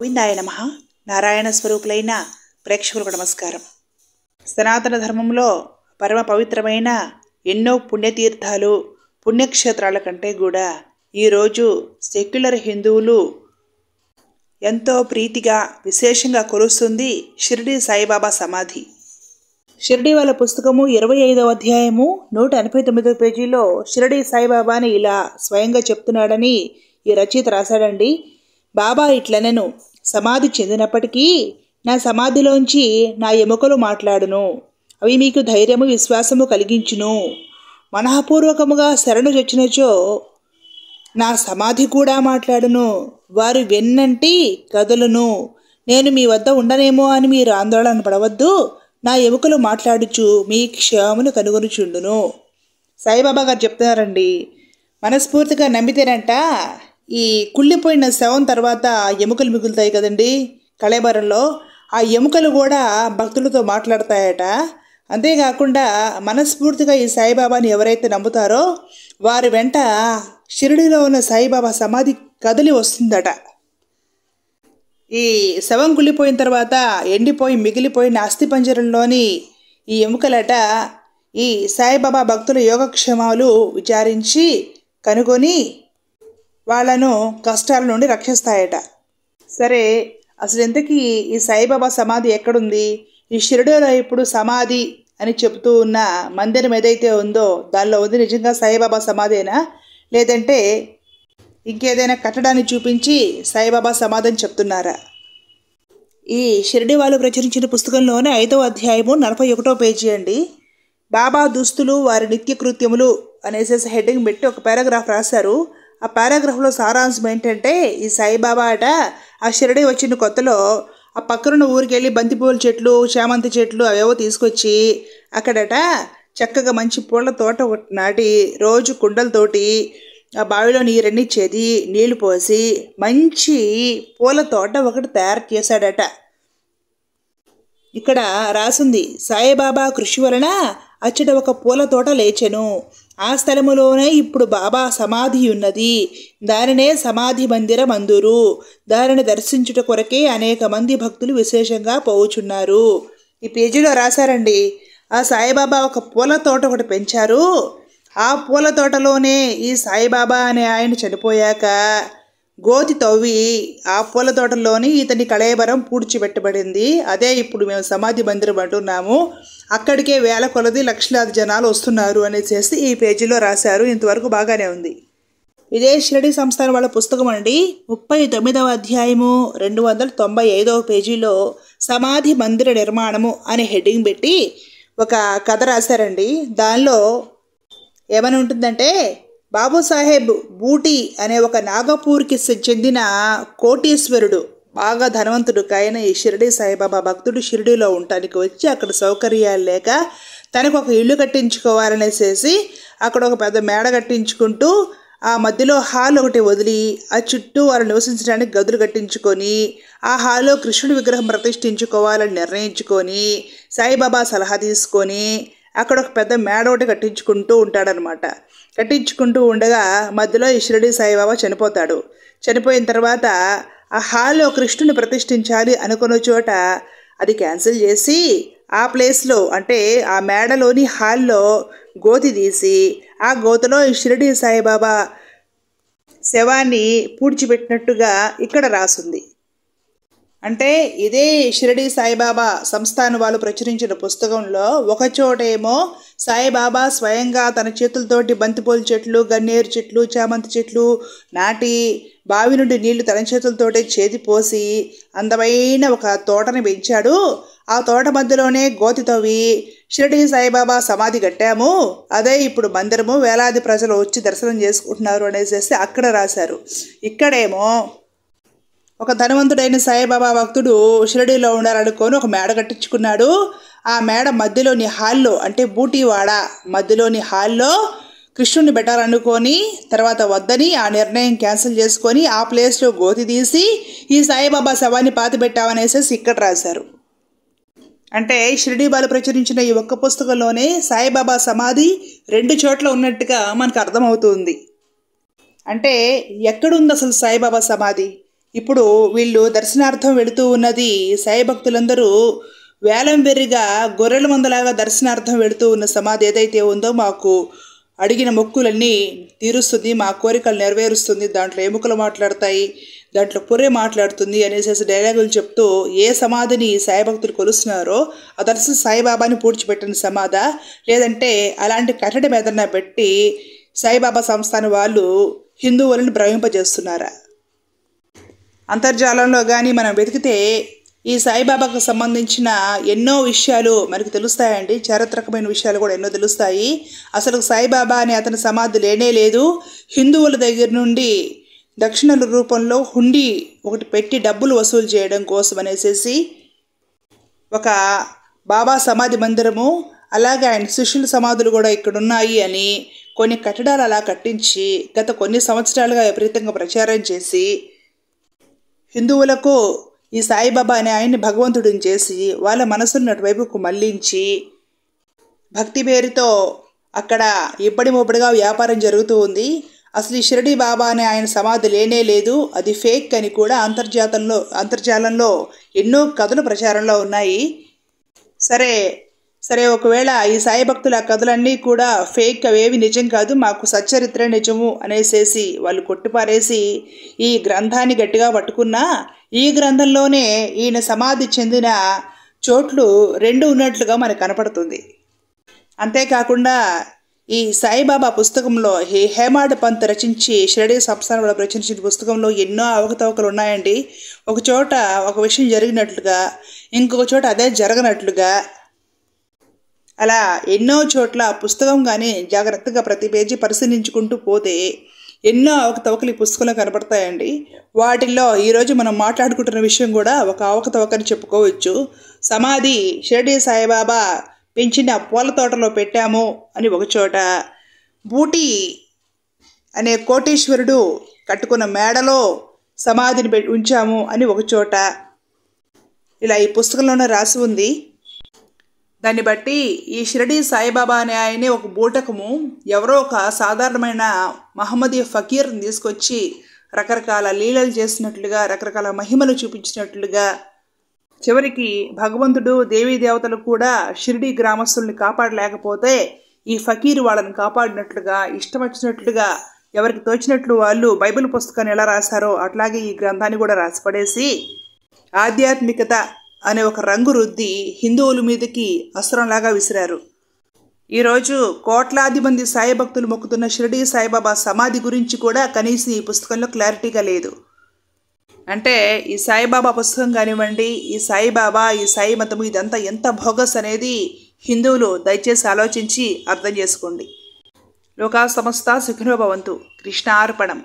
గోవిందాయ నమ నారాయణ స్వరూపులైన ప్రేక్షకులకు నమస్కారం సనాతన ధర్మంలో పరమ పవిత్రమైన ఎన్నో పుణ్యతీర్థాలు పుణ్యక్షేత్రాల కంటే కూడా ఈరోజు సెక్యులర్ హిందువులు ఎంతో ప్రీతిగా విశేషంగా కొలుస్తుంది షిర్డి సాయిబాబా సమాధి షిర్డి వాళ్ళ పుస్తకము ఇరవై ఐదవ అధ్యాయము నూట ఎనభై తొమ్మిదవ పేజీలో షిర్డి సాయిబాబాని ఇలా స్వయంగా చెప్తున్నాడని ఈ రచయిత రాశాడండి బాబా ఇట్లనెను సమాధి చెందినప్పటికీ నా సమాధిలోంచి నా ఎముకలు మాట్లాడును అవి మీకు ధైర్యము విశ్వాసము కలిగించును మనఃపూర్వకముగా శరణు చచ్చినచో నా సమాధి కూడా మాట్లాడును వారు వెన్నంటి కదలును నేను మీ వద్ద ఉండనేమో అని మీరు ఆందోళన పడవద్దు నా ఎముకలు మాట్లాడుచు మీ క్షేమమును కనుగొనుచుండును సాయిబాబా గారు చెప్తున్నారండి మనస్ఫూర్తిగా నమ్మితేనంట ఈ కుళ్ళిపోయిన శవం తర్వాత ఎముకలు మిగులుతాయి కదండి కళేబరంలో ఆ ఎముకలు కూడా భక్తులతో మాట్లాడతాయట అంతేకాకుండా మనస్ఫూర్తిగా ఈ సాయిబాబాని ఎవరైతే నమ్ముతారో వారి వెంట షిరిడిలో ఉన్న సాయిబాబా సమాధి కదిలి వస్తుందట ఈ శవం కుళ్ళిపోయిన తర్వాత ఎండిపోయి మిగిలిపోయిన అస్థిపంజరంలోని ఈ ఎముకలట ఈ సాయిబాబా భక్తుల యోగక్షేమాలు విచారించి కనుగొని వాళ్ళను కష్టాల నుండి రక్షిస్తాయట సరే అసలు ఇంతకీ ఈ సాయిబాబా సమాధి ఎక్కడుంది ఈ షిరిడీలో ఇప్పుడు సమాధి అని చెబుతూ ఉన్న మందిరం ఏదైతే ఉందో దానిలో ఉంది నిజంగా సాయిబాబా సమాధేనా లేదంటే ఇంకేదైనా కట్టడాన్ని చూపించి సాయిబాబా సమాధి అని చెప్తున్నారా ఈ షిరిడి వాళ్ళు ప్రచురించిన పుస్తకంలోనే ఐదవ అధ్యాయము నలభై ఒకటో పేజీ అండి బాబా దుస్తులు వారి నిత్యకృత్యములు అనేసేసి హెడ్డింగ్ పెట్టి ఒక పారాగ్రాఫ్ రాశారు ఆ పారాగ్రాఫ్లో సారాంశం ఏంటంటే ఈ సాయిబాబా అట ఆ షిరడి వచ్చిన కొత్తలో ఆ పక్కనున్న ఊరికి వెళ్ళి బంతిపూల చెట్లు చామంతి చెట్లు అవేవో తీసుకొచ్చి అక్కడట చక్కగా మంచి పూల తోట ఒకటి నాటి రోజు కుండలతోటి ఆ బావిలో నీరన్నీ చేది నీళ్లు పోసి మంచి పూల తోట ఒకటి తయారు చేశాడట ఇక్కడ రాసింది సాయిబాబా కృషి వలన అచ్చట ఒక పూల తోట లేచెను ఆ స్థలములోనే ఇప్పుడు బాబా సమాధి ఉన్నది దానినే సమాధి మందిరం అందురు దానిని దర్శించుట కొరకే అనేక మంది భక్తులు విశేషంగా పోవుచున్నారు ఈ పేజీలో రాశారండి ఆ సాయిబాబా ఒక పూల తోట ఒకటి పెంచారు ఆ పూల తోటలోనే ఈ సాయిబాబా అనే ఆయన చనిపోయాక గోతి తవ్వి ఆ పూల తోటలోని ఇతని కళేబరం పూడ్చిపెట్టబడింది అదే ఇప్పుడు మేము సమాధి మందిరం అంటున్నాము అక్కడికే వేల కొలది లక్షలాది జనాలు వస్తున్నారు అనేసి ఈ పేజీలో రాశారు ఇంతవరకు బాగానే ఉంది ఇదే షిరడి సంస్థానం వాళ్ళ పుస్తకం అండి ముప్పై తొమ్మిదవ అధ్యాయము రెండు వందల తొంభై ఐదవ పేజీలో సమాధి మందిర నిర్మాణము అనే హెడ్డింగ్ పెట్టి ఒక కథ రాశారండి దానిలో ఏమని ఉంటుందంటే బాబుసాహెబ్ బూటీ అనే ఒక నాగపూర్కి చెందిన కోటీశ్వరుడు బాగా ధనవంతుడు కాయన ఈ షిరిడి సాయిబాబా భక్తుడు షిరిడిలో ఉండటానికి వచ్చి అక్కడ సౌకర్యాలు లేక తనకు ఒక ఇల్లు కట్టించుకోవాలనేసేసి అక్కడ ఒక పెద్ద మేడ కట్టించుకుంటూ ఆ మధ్యలో హాల్ ఒకటి వదిలి ఆ చుట్టూ వారు నివసించడానికి గదులు కట్టించుకొని ఆ హాల్లో కృష్ణుడి విగ్రహం ప్రతిష్ఠించుకోవాలని నిర్ణయించుకొని సాయిబాబా సలహా తీసుకొని అక్కడ ఒక పెద్ద మేడ ఒకటి కట్టించుకుంటూ ఉంటాడనమాట కట్టించుకుంటూ ఉండగా మధ్యలో ఈ షిరడి సాయిబాబా చనిపోతాడు చనిపోయిన తర్వాత ఆ హాల్లో కృష్ణుని ప్రతిష్ఠించాలి అనుకున్న చోట అది క్యాన్సిల్ చేసి ఆ ప్లేస్లో అంటే ఆ మేడలోని హాల్లో గోతి తీసి ఆ గోతలో ఈ షిరడి సాయిబాబా శవాన్ని పూడ్చిపెట్టినట్టుగా ఇక్కడ రాసుంది అంటే ఇదే షిరిడి సాయిబాబా సంస్థాన వాళ్ళు ప్రచురించిన పుస్తకంలో ఒకచోటేమో సాయిబాబా స్వయంగా తన చేతులతోటి బంతిపూల చెట్లు గన్నేరు చెట్లు చామంతి చెట్లు నాటి బావి నుండి నీళ్లు తన చేతులతోటే చేతి పోసి అందమైన ఒక తోటని పెంచాడు ఆ తోట మధ్యలోనే గోతి తవ్వి షిరిడి సాయిబాబా సమాధి కట్టాము అదే ఇప్పుడు మందిరము వేలాది ప్రజలు వచ్చి దర్శనం చేసుకుంటున్నారు అనేసి అక్కడ రాశారు ఇక్కడేమో ఒక ధనవంతుడైన సాయిబాబా భక్తుడు షిరడీలో ఉండాలనుకొని ఒక మేడ కట్టించుకున్నాడు ఆ మేడ మధ్యలోని హాల్లో అంటే బూటీవాడ మధ్యలోని హాల్లో కృష్ణుడిని పెట్టాలనుకొని తర్వాత వద్దని ఆ నిర్ణయం క్యాన్సిల్ చేసుకొని ఆ ప్లేస్లో గోతి తీసి ఈ సాయిబాబా శవాన్ని పాతిపెట్టామనేసేసి ఇక్కడ రాశారు అంటే షిరిడి బాలు ప్రచురించిన ఈ ఒక్క పుస్తకంలోనే సాయిబాబా సమాధి రెండు చోట్ల ఉన్నట్టుగా మనకు అర్థమవుతుంది అంటే ఎక్కడుంది అసలు సాయిబాబా సమాధి ఇప్పుడు వీళ్ళు దర్శనార్థం వెళుతూ ఉన్నది సాయి భక్తులందరూ వేలం వెర్రిగా గొర్రెల మందలాగా దర్శనార్థం వెళుతూ ఉన్న సమాధి ఏదైతే ఉందో మాకు అడిగిన మొక్కులన్నీ తీరుస్తుంది మా కోరికలు నెరవేరుస్తుంది దాంట్లో ఎముకలు మాట్లాడతాయి దాంట్లో పుర్రె మాట్లాడుతుంది అనేసి డైలాగులు చెప్తూ ఏ సమాధిని భక్తులు కొలుస్తున్నారో ఆ దర్శన సాయిబాబాని పూడ్చిపెట్టిన సమాధ లేదంటే అలాంటి కట్టడం ఏదన్నా పెట్టి సాయిబాబా సంస్థాన వాళ్ళు హిందువులను భ్రమింపజేస్తున్నారా అంతర్జాలంలో కానీ మనం వెతికితే ఈ సాయిబాబాకు సంబంధించిన ఎన్నో విషయాలు మనకు తెలుస్తాయండి చారిత్రకమైన విషయాలు కూడా ఎన్నో తెలుస్తాయి అసలు సాయిబాబా అనే అతని సమాధి లేనే లేదు హిందువుల దగ్గర నుండి దక్షిణల రూపంలో హుండీ ఒకటి పెట్టి డబ్బులు వసూలు చేయడం కోసం అనేసేసి ఒక బాబా సమాధి మందిరము అలాగే ఆయన శిష్యుల సమాధులు కూడా ఇక్కడ ఉన్నాయి అని కొన్ని కట్టడాలు అలా కట్టించి గత కొన్ని సంవత్సరాలుగా విపరీతంగా ప్రచారం చేసి హిందువులకు ఈ సాయిబాబా అనే ఆయన్ని భగవంతుడిని చేసి వాళ్ళ మనసును అటువైపుకు మళ్లించి భక్తి పేరుతో అక్కడ ఇప్పటి ముప్పటిగా వ్యాపారం జరుగుతూ ఉంది అసలు ఈ షిరడి బాబా అనే ఆయన సమాధి లేనే లేదు అది ఫేక్ అని కూడా అంతర్జాతంలో అంతర్జాలంలో ఎన్నో కథలు ప్రచారంలో ఉన్నాయి సరే సరే ఒకవేళ ఈ సాయి భక్తుల కథలన్నీ కూడా ఫేక్ అవేవి నిజం కాదు మాకు సచ్చరిత్ర నిజము అనేసేసి వాళ్ళు కొట్టిపారేసి ఈ గ్రంథాన్ని గట్టిగా పట్టుకున్నా ఈ గ్రంథంలోనే ఈయన సమాధి చెందిన చోట్లు రెండు ఉన్నట్లుగా మనకు కనపడుతుంది అంతేకాకుండా ఈ సాయిబాబా పుస్తకంలో హే హేమాడ్ పంత్ రచించి షిరడీ సంస్థానంలో రచించిన పుస్తకంలో ఎన్నో అవకతవకలు ఉన్నాయండి ఒక చోట ఒక విషయం జరిగినట్లుగా ఇంకొక చోట అదే జరగనట్లుగా అలా ఎన్నో చోట్ల పుస్తకంగానే జాగ్రత్తగా ప్రతి పేజీ పరిశీలించుకుంటూ పోతే ఎన్నో అవకతవకలు ఈ పుస్తకంలో కనబడతాయండి వాటిల్లో ఈరోజు మనం మాట్లాడుకుంటున్న విషయం కూడా ఒక అవకతవకని చెప్పుకోవచ్చు సమాధి షిరడి సాయిబాబా పెంచిన పూల తోటలో పెట్టాము అని ఒక చోట బూటి అనే కోటేశ్వరుడు కట్టుకున్న మేడలో సమాధిని పె ఉంచాము అని ఒకచోట ఇలా ఈ పుస్తకంలోనే రాసి ఉంది దాన్ని బట్టి ఈ షిరడీ సాయిబాబా అనే ఆయనే ఒక బూటకము ఎవరో ఒక సాధారణమైన మహమ్మదీ ఫకీర్ని తీసుకొచ్చి రకరకాల లీలలు చేసినట్లుగా రకరకాల మహిమలు చూపించినట్లుగా చివరికి భగవంతుడు దేవీ దేవతలు కూడా షిరిడి గ్రామస్తుల్ని కాపాడలేకపోతే ఈ ఫకీర్ వాళ్ళని కాపాడినట్లుగా ఇష్టం వచ్చినట్లుగా ఎవరికి తోచినట్లు వాళ్ళు బైబిల్ పుస్తకాన్ని ఎలా రాశారో అట్లాగే ఈ గ్రంథాన్ని కూడా రాసిపడేసి ఆధ్యాత్మికత అనే ఒక రంగు రుద్ది హిందువుల మీదకి అస్త్రంలాగా విసిరారు ఈరోజు కోట్లాది మంది సాయి భక్తులు మొక్కుతున్న షిరిడి సాయిబాబా సమాధి గురించి కూడా కనీసం ఈ పుస్తకంలో క్లారిటీగా లేదు అంటే ఈ సాయిబాబా పుస్తకం కానివ్వండి ఈ సాయిబాబా ఈ సాయి మతము ఇదంతా ఎంత భోగస్ అనేది హిందువులు దయచేసి ఆలోచించి అర్థం చేసుకోండి లోకా సంస్థ సుఖినోభవంతు కృష్ణార్పణం